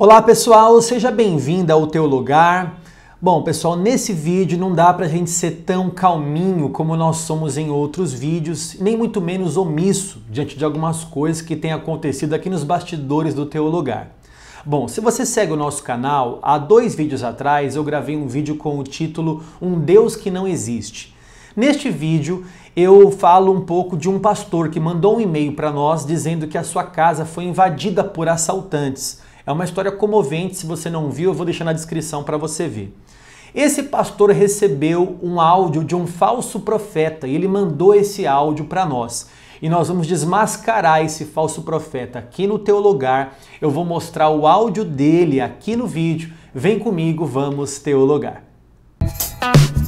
Olá pessoal, seja bem-vindo ao teu lugar. Bom, pessoal, nesse vídeo não dá para a gente ser tão calminho como nós somos em outros vídeos, nem muito menos omisso diante de algumas coisas que têm acontecido aqui nos bastidores do teu lugar. Bom, se você segue o nosso canal, há dois vídeos atrás eu gravei um vídeo com o título Um Deus que Não Existe. Neste vídeo eu falo um pouco de um pastor que mandou um e-mail para nós dizendo que a sua casa foi invadida por assaltantes. É uma história comovente, se você não viu, eu vou deixar na descrição para você ver. Esse pastor recebeu um áudio de um falso profeta e ele mandou esse áudio para nós. E nós vamos desmascarar esse falso profeta aqui no teu lugar. Eu vou mostrar o áudio dele aqui no vídeo. Vem comigo, vamos teologar. Música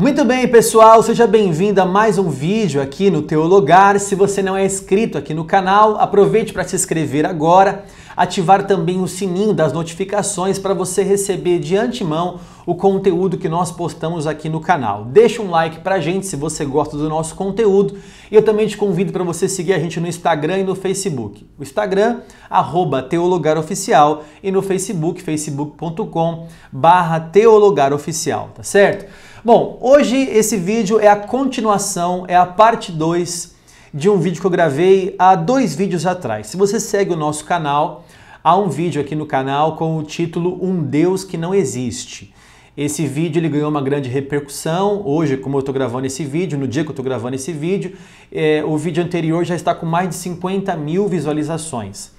Muito bem, pessoal, seja bem-vindo a mais um vídeo aqui no teu lugar. Se você não é inscrito aqui no canal, aproveite para se inscrever agora, ativar também o sininho das notificações para você receber de antemão o conteúdo que nós postamos aqui no canal. Deixa um like a gente se você gosta do nosso conteúdo. E eu também te convido para você seguir a gente no Instagram e no Facebook. O Instagram, arroba teologaroficial e no Facebook, facebook.com barra teologaroficial, tá certo? Bom, hoje esse vídeo é a continuação, é a parte 2 de um vídeo que eu gravei há dois vídeos atrás. Se você segue o nosso canal, há um vídeo aqui no canal com o título Um Deus que Não Existe. Esse vídeo ele ganhou uma grande repercussão. Hoje, como eu estou gravando esse vídeo, no dia que eu estou gravando esse vídeo, é, o vídeo anterior já está com mais de 50 mil visualizações.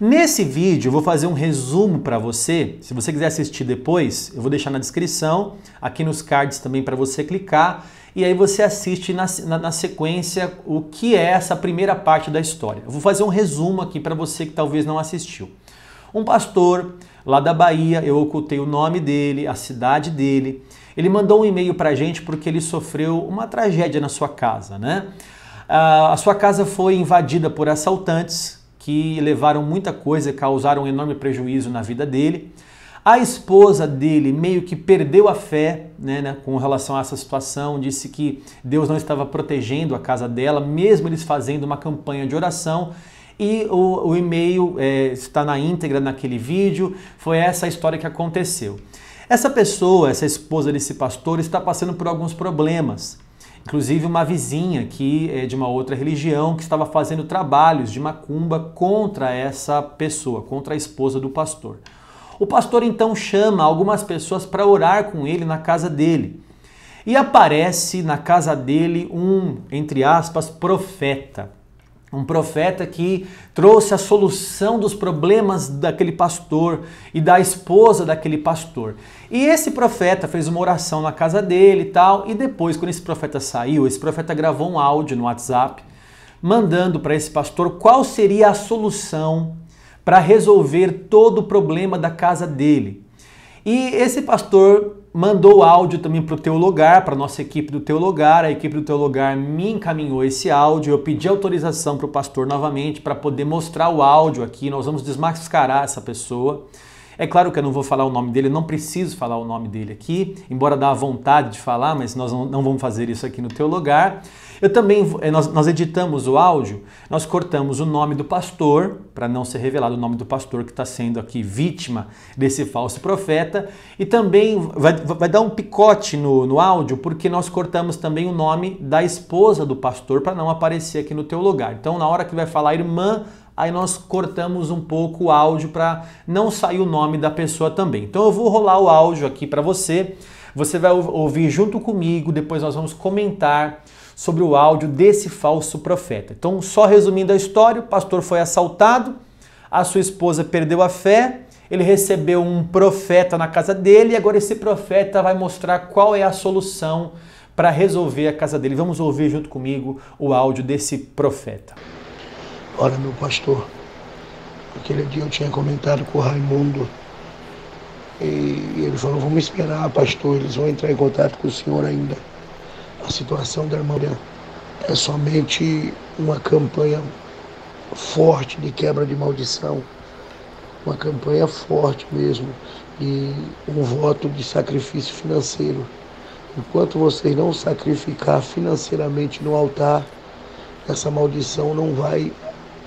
Nesse vídeo eu vou fazer um resumo para você. Se você quiser assistir depois, eu vou deixar na descrição, aqui nos cards também para você clicar. E aí você assiste na, na, na, sequência o que é essa primeira parte da história. Eu vou fazer um resumo aqui para você que talvez não assistiu. Um pastor lá da Bahia, eu ocultei o nome dele, a cidade dele. Ele mandou um e-mail para a gente porque ele sofreu uma tragédia na sua casa, né? Ah, a sua casa foi invadida por assaltantes que levaram muita coisa, causaram um enorme prejuízo na vida dele. A esposa dele meio que perdeu a fé né, né, com relação a essa situação, disse que Deus não estava protegendo a casa dela, mesmo eles fazendo uma campanha de oração. E o, o e-mail é, está na íntegra naquele vídeo. Foi essa a história que aconteceu. Essa pessoa, essa esposa desse pastor, está passando por alguns problemas. Inclusive, uma vizinha que é de uma outra religião que estava fazendo trabalhos de macumba contra essa pessoa, contra a esposa do pastor. O pastor então chama algumas pessoas para orar com ele na casa dele. E aparece na casa dele um, entre aspas, profeta um profeta que trouxe a solução dos problemas daquele pastor e da esposa daquele pastor. E esse profeta fez uma oração na casa dele e tal, e depois quando esse profeta saiu, esse profeta gravou um áudio no WhatsApp mandando para esse pastor qual seria a solução para resolver todo o problema da casa dele. E esse pastor mandou o áudio também para o teu lugar, para a nossa equipe do teu lugar, A equipe do teu lugar me encaminhou esse áudio. Eu pedi autorização para o pastor novamente para poder mostrar o áudio aqui. Nós vamos desmascarar essa pessoa. É claro que eu não vou falar o nome dele, não preciso falar o nome dele aqui, embora dá vontade de falar, mas nós não vamos fazer isso aqui no teu lugar. Eu também, eh, nós, nós editamos o áudio, nós cortamos o nome do pastor, para não ser revelado o nome do pastor que está sendo aqui vítima desse falso profeta, e também vai, vai dar um picote no, no áudio, porque nós cortamos também o nome da esposa do pastor para não aparecer aqui no teu lugar. Então, na hora que vai falar irmã, aí nós cortamos um pouco o áudio para não sair o nome da pessoa também. Então eu vou rolar o áudio aqui para você. Você vai ouvir junto comigo, depois nós vamos comentar sobre o áudio desse falso profeta. Então, só resumindo a história, o pastor foi assaltado, a sua esposa perdeu a fé, ele recebeu um profeta na casa dele e agora esse profeta vai mostrar qual é a solução para resolver a casa dele. Vamos ouvir junto comigo o áudio desse profeta. Olha, meu pastor, aquele dia eu tinha comentado com o Raimundo e ele falou: Vamos esperar, pastor, eles vão entrar em contato com o senhor ainda. A situação da irmã é somente uma campanha forte de quebra de maldição, uma campanha forte mesmo e um voto de sacrifício financeiro. Enquanto vocês não sacrificar financeiramente no altar, essa maldição não vai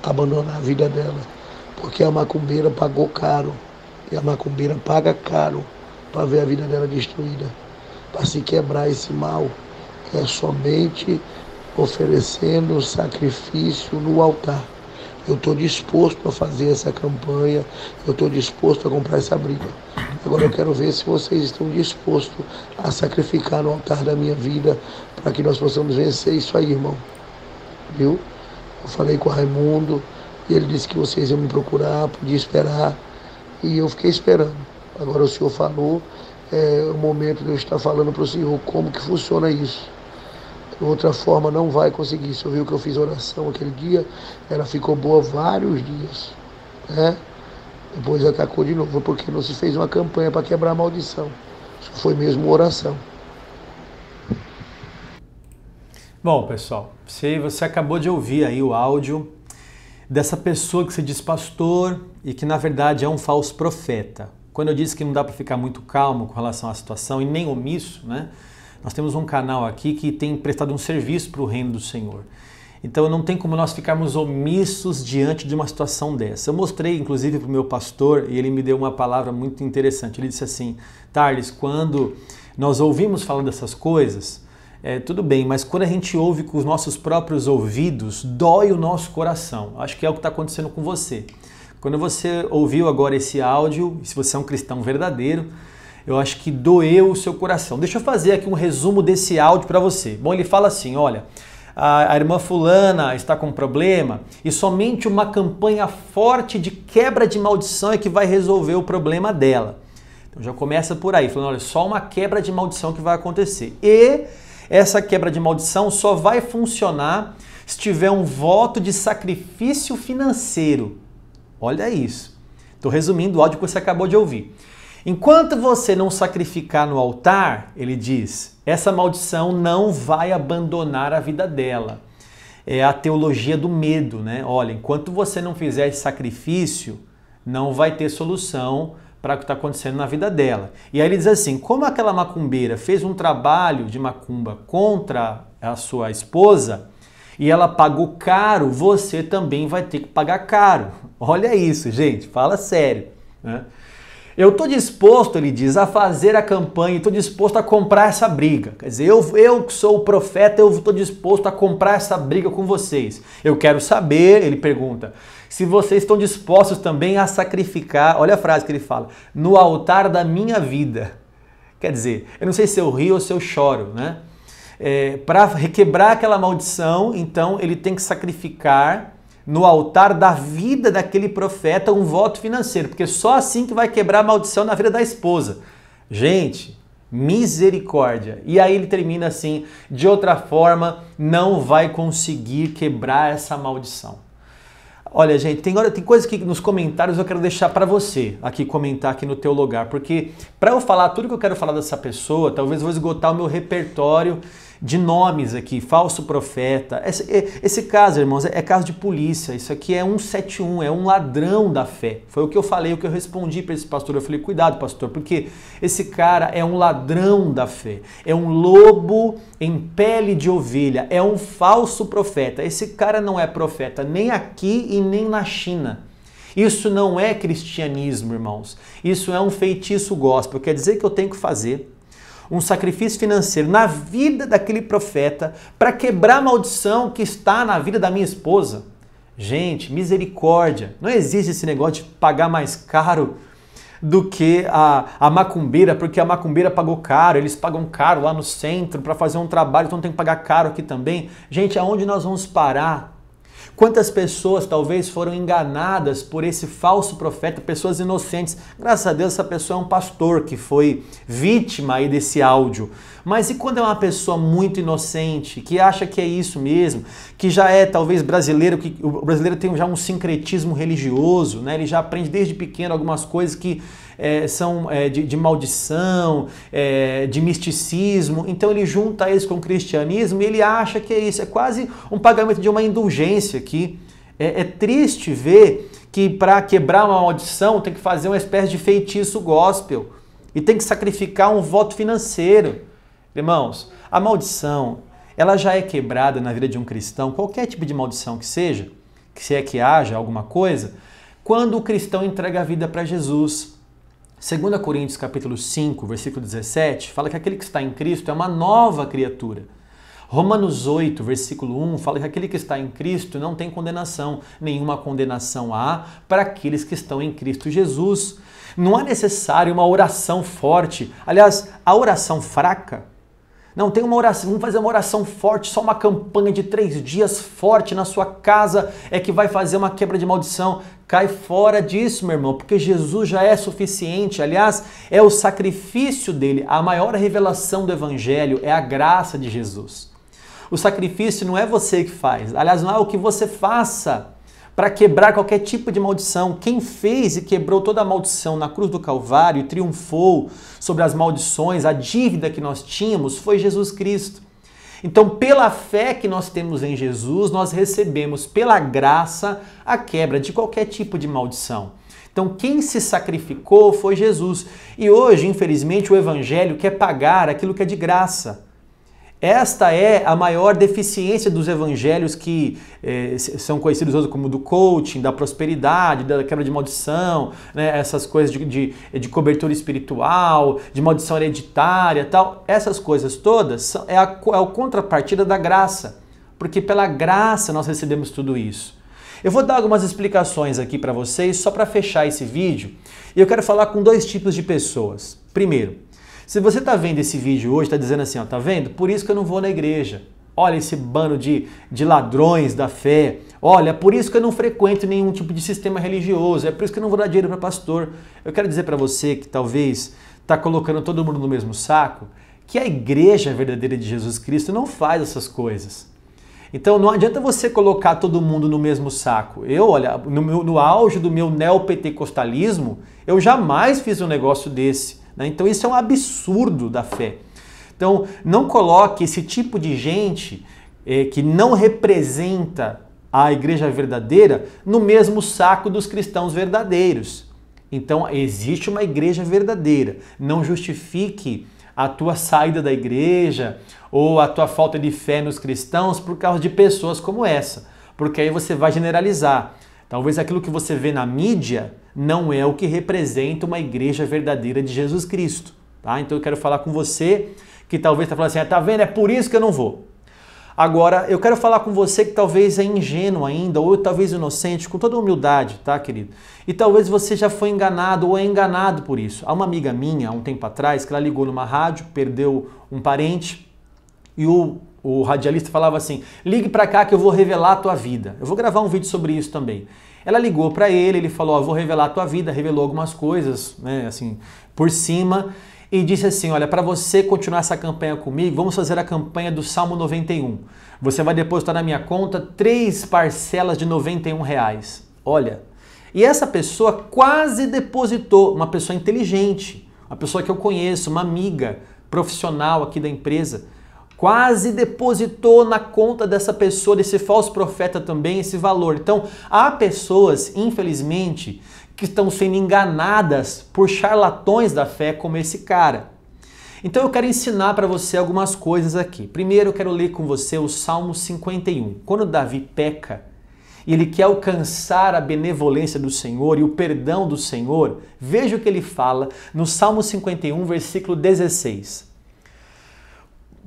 abandonar a vida dela, porque a macumbeira pagou caro e a macumbeira paga caro para ver a vida dela destruída, para se quebrar esse mal é somente oferecendo sacrifício no altar. Eu estou disposto a fazer essa campanha, eu estou disposto a comprar essa briga. Agora eu quero ver se vocês estão dispostos a sacrificar no altar da minha vida para que nós possamos vencer isso aí, irmão. Viu? Eu falei com o Raimundo e ele disse que vocês iam me procurar, podia esperar. E eu fiquei esperando. Agora o senhor falou, é o momento de eu estar falando para o senhor como que funciona isso outra forma não vai conseguir. Você viu que eu fiz oração aquele dia, ela ficou boa vários dias, né? Depois atacou de novo, porque não se fez uma campanha para quebrar a maldição. Isso foi mesmo oração. Bom, pessoal, se você acabou de ouvir aí o áudio dessa pessoa que se diz pastor e que na verdade é um falso profeta. Quando eu disse que não dá para ficar muito calmo com relação à situação e nem omisso, né? Nós temos um canal aqui que tem prestado um serviço para o reino do Senhor. Então não tem como nós ficarmos omissos diante de uma situação dessa. Eu mostrei, inclusive, para o meu pastor e ele me deu uma palavra muito interessante. Ele disse assim: Tarles, quando nós ouvimos falar dessas coisas, é, tudo bem, mas quando a gente ouve com os nossos próprios ouvidos, dói o nosso coração. Acho que é o que está acontecendo com você. Quando você ouviu agora esse áudio, se você é um cristão verdadeiro, eu acho que doeu o seu coração. Deixa eu fazer aqui um resumo desse áudio para você. Bom, ele fala assim: olha, a, irmã fulana está com um problema e somente uma campanha forte de quebra de maldição é que vai resolver o problema dela. Então já começa por aí, falando, olha, só uma quebra de maldição que vai acontecer. E essa quebra de maldição só vai funcionar se tiver um voto de sacrifício financeiro. Olha isso. Estou resumindo o áudio que você acabou de ouvir. Enquanto você não sacrificar no altar, ele diz, essa maldição não vai abandonar a vida dela. É a teologia do medo, né? Olha, enquanto você não fizer esse sacrifício, não vai ter solução para o que está acontecendo na vida dela. E aí ele diz assim: como aquela macumbeira fez um trabalho de macumba contra a sua esposa e ela pagou caro, você também vai ter que pagar caro. Olha isso, gente, fala sério. Né? Eu estou disposto, ele diz, a fazer a campanha, estou disposto a comprar essa briga. Quer dizer, eu, eu que sou o profeta, eu estou disposto a comprar essa briga com vocês. Eu quero saber, ele pergunta, se vocês estão dispostos também a sacrificar, olha a frase que ele fala, no altar da minha vida. Quer dizer, eu não sei se eu rio ou se eu choro, né? É, Para requebrar aquela maldição, então ele tem que sacrificar no altar da vida daquele profeta um voto financeiro, porque só assim que vai quebrar a maldição na vida da esposa. Gente, misericórdia. E aí ele termina assim: de outra forma, não vai conseguir quebrar essa maldição. Olha, gente, tem, tem coisa que nos comentários eu quero deixar para você aqui comentar aqui no teu lugar, porque para eu falar tudo que eu quero falar dessa pessoa, talvez eu vou esgotar o meu repertório de nomes aqui, falso profeta. Esse, esse caso, irmãos, é, é caso de polícia. Isso aqui é 171, é um ladrão da fé. Foi o que eu falei, o que eu respondi para esse pastor. Eu falei, cuidado, pastor, porque esse cara é um ladrão da fé, é um lobo em pele de ovelha, é um falso profeta. Esse cara não é profeta nem aqui e nem na China. Isso não é cristianismo, irmãos. Isso é um feitiço gospel. Quer dizer que eu tenho que fazer um sacrifício financeiro na vida daquele profeta para quebrar a maldição que está na vida da minha esposa. Gente, misericórdia! Não existe esse negócio de pagar mais caro do que a, a macumbeira, porque a macumbeira pagou caro, eles pagam caro lá no centro para fazer um trabalho, então tem que pagar caro aqui também. Gente, aonde nós vamos parar? Quantas pessoas talvez foram enganadas por esse falso profeta, pessoas inocentes. Graças a Deus essa pessoa é um pastor que foi vítima aí desse áudio. Mas e quando é uma pessoa muito inocente, que acha que é isso mesmo, que já é talvez brasileiro, que o brasileiro tem já um sincretismo religioso, né? Ele já aprende desde pequeno algumas coisas que é, são é, de, de, maldição, é, de misticismo. Então ele junta isso com o cristianismo e ele acha que é isso. É quase um pagamento de uma indulgência aqui. É, é triste ver que para quebrar uma maldição tem que fazer uma espécie de feitiço gospel e tem que sacrificar um voto financeiro. Irmãos, a maldição ela já é quebrada na vida de um cristão, qualquer tipo de maldição que seja, que se é que haja alguma coisa, quando o cristão entrega a vida para Jesus. 2 Coríntios capítulo 5, versículo 17, fala que aquele que está em Cristo é uma nova criatura. Romanos 8, versículo 1, fala que aquele que está em Cristo não tem condenação, nenhuma condenação há para aqueles que estão em Cristo Jesus. Não é necessário uma oração forte. Aliás, a oração fraca não, tem uma oração, vamos fazer uma oração forte, só uma campanha de três dias forte na sua casa é que vai fazer uma quebra de maldição. Cai fora disso, meu irmão, porque Jesus já é suficiente. Aliás, é o sacrifício dele. A maior revelação do Evangelho é a graça de Jesus. O sacrifício não é você que faz, aliás, não é o que você faça para quebrar qualquer tipo de maldição. Quem fez e quebrou toda a maldição na cruz do Calvário, triunfou sobre as maldições, a dívida que nós tínhamos, foi Jesus Cristo. Então, pela fé que nós temos em Jesus, nós recebemos pela graça a quebra de qualquer tipo de maldição. Então, quem se sacrificou foi Jesus. E hoje, infelizmente, o Evangelho quer pagar aquilo que é de graça. Esta é a maior deficiência dos evangelhos que eh, são conhecidos hoje como do coaching, da prosperidade, da quebra de maldição, né? essas coisas de, de, de, cobertura espiritual, de maldição hereditária tal. Essas coisas todas são, é, a, é a contrapartida da graça, porque pela graça nós recebemos tudo isso. Eu vou dar algumas explicações aqui para vocês, só para fechar esse vídeo, e eu quero falar com dois tipos de pessoas. Primeiro, se você está vendo esse vídeo hoje, está dizendo assim, ó, tá vendo? Por isso que eu não vou na igreja. Olha esse bando de, de ladrões da fé. Olha, é por isso que eu não frequento nenhum tipo de sistema religioso. É por isso que eu não vou dar dinheiro para pastor. Eu quero dizer para você que talvez está colocando todo mundo no mesmo saco, que a igreja verdadeira de Jesus Cristo não faz essas coisas. Então não adianta você colocar todo mundo no mesmo saco. Eu, olha, no, meu, no auge do meu neopentecostalismo, eu jamais fiz um negócio desse. Né? Então isso é um absurdo da fé. Então não coloque esse tipo de gente eh, que não representa a igreja verdadeira no mesmo saco dos cristãos verdadeiros. Então existe uma igreja verdadeira. Não justifique a tua saída da igreja ou a tua falta de fé nos cristãos por causa de pessoas como essa, porque aí você vai generalizar. Talvez aquilo que você vê na mídia não é o que representa uma igreja verdadeira de Jesus Cristo. Tá? Então eu quero falar com você que talvez está falando assim, ah, tá vendo? É por isso que eu não vou. Agora, eu quero falar com você que talvez é ingênuo ainda, ou talvez inocente, com toda humildade, tá, querido? E talvez você já foi enganado ou é enganado por isso. Há uma amiga minha, há um tempo atrás, que ela ligou numa rádio, perdeu um parente, e o o radialista falava assim: ligue para cá que eu vou revelar a tua vida. Eu vou gravar um vídeo sobre isso também. Ela ligou para ele, ele falou: oh, vou revelar a tua vida, revelou algumas coisas, né, assim, por cima, e disse assim: olha, para você continuar essa campanha comigo, vamos fazer a campanha do Salmo 91. Você vai depositar na minha conta três parcelas de 91 reais. Olha, e essa pessoa quase depositou, uma pessoa inteligente, uma pessoa que eu conheço, uma amiga profissional aqui da empresa quase depositou na conta dessa pessoa, desse falso profeta também, esse valor. Então, há pessoas, infelizmente, que estão sendo enganadas por charlatões da fé como esse cara. Então, eu quero ensinar para você algumas coisas aqui. Primeiro, eu quero ler com você o Salmo 51. Quando Davi peca, e ele quer alcançar a benevolência do Senhor e o perdão do Senhor, veja o que ele fala no Salmo 51, versículo 16.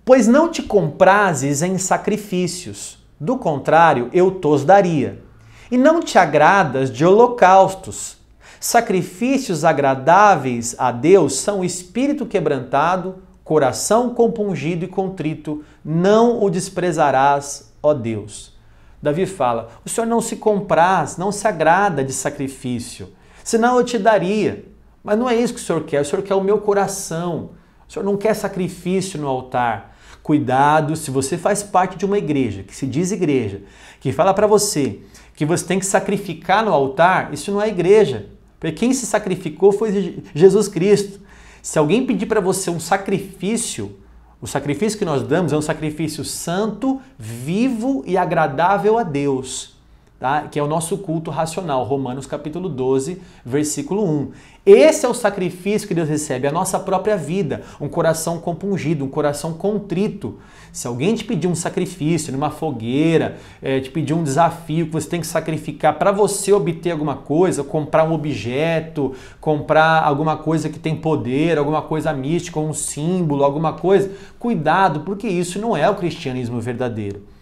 Pois não te comprases em sacrifícios, do contrário, eu tos daria. E não te agradas de holocaustos. Sacrifícios agradáveis a Deus são espírito quebrantado, coração compungido e contrito, não o desprezarás, ó Deus. Davi fala: O Senhor não se compraz, não se agrada de sacrifício, senão eu te daria. Mas não é isso que o Senhor quer, o Senhor quer o meu coração. O Senhor não quer sacrifício no altar. Cuidado, se você faz parte de uma igreja que se diz igreja, que fala para você que você tem que sacrificar no altar, isso não é igreja. Porque quem se sacrificou foi Jesus Cristo. Se alguém pedir para você um sacrifício, o sacrifício que nós damos é um sacrifício santo, vivo e agradável a Deus tá? que é o nosso culto racional, Romanos capítulo 12, versículo 1. Esse é o sacrifício que Deus recebe, a nossa própria vida, um coração compungido, um coração contrito. Se alguém te pedir um sacrifício numa fogueira, é, te pedir um desafio que você tem que sacrificar para você obter alguma coisa, comprar um objeto, comprar alguma coisa que tem poder, alguma coisa mística, um símbolo, alguma coisa, cuidado, porque isso não é o cristianismo verdadeiro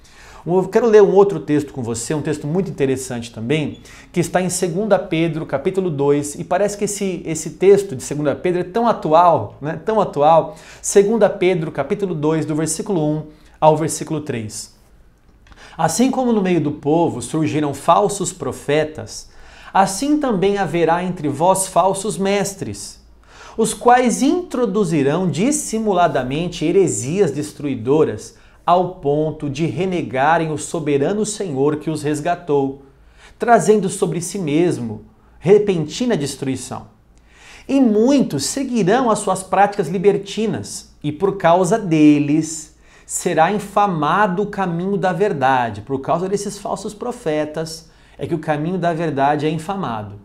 quero ler um outro texto com você, um texto muito interessante também, que está em 2 Pedro, capítulo 2, e parece que esse, esse texto de 2 Pedro é tão atual, né? tão atual. 2 Pedro, capítulo 2, do versículo 1 ao versículo 3. Assim como no meio do povo surgiram falsos profetas, assim também haverá entre vós falsos mestres, os quais introduzirão dissimuladamente heresias destruidoras ao ponto de renegarem o soberano Senhor que os resgatou, trazendo sobre si mesmo repentina destruição. E muitos seguirão as suas práticas libertinas, e por causa deles será infamado o caminho da verdade. Por causa desses falsos profetas é que o caminho da verdade é infamado.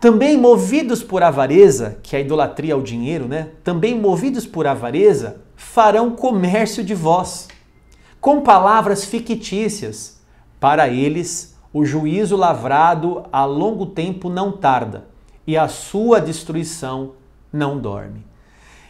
Também movidos por avareza, que é a idolatria ao dinheiro, né? Também movidos por avareza, farão comércio de vós, com palavras fictícias. Para eles, o juízo lavrado a longo tempo não tarda e a sua destruição não dorme.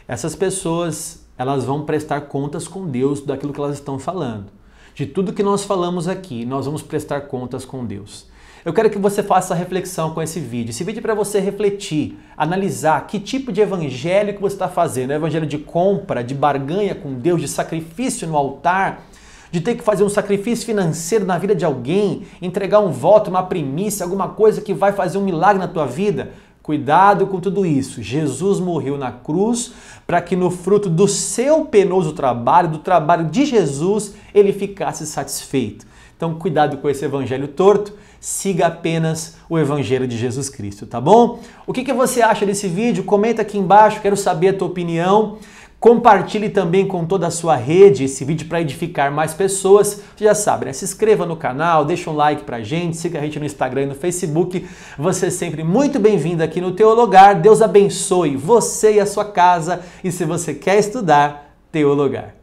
Essas pessoas, elas vão prestar contas com Deus daquilo que elas estão falando. De tudo que nós falamos aqui, nós vamos prestar contas com Deus. Eu quero que você faça a reflexão com esse vídeo. Esse vídeo é para você refletir, analisar que tipo de evangelho que você está fazendo. É evangelho de compra, de barganha com Deus, de sacrifício no altar, de ter que fazer um sacrifício financeiro na vida de alguém, entregar um voto, uma primícia, alguma coisa que vai fazer um milagre na tua vida. Cuidado com tudo isso. Jesus morreu na cruz para que no fruto do seu penoso trabalho, do trabalho de Jesus, ele ficasse satisfeito. Então, cuidado com esse evangelho torto siga apenas o Evangelho de Jesus Cristo, tá bom? O que, que você acha desse vídeo? Comenta aqui embaixo, quero saber a tua opinião. Compartilhe também com toda a sua rede esse vídeo para edificar mais pessoas. Você já sabe, né? Se inscreva no canal, deixa um like pra gente, siga a gente no Instagram e no Facebook. Você é sempre muito bem-vindo aqui no Teologar. Deus abençoe você e a sua casa. E se você quer estudar, Teologar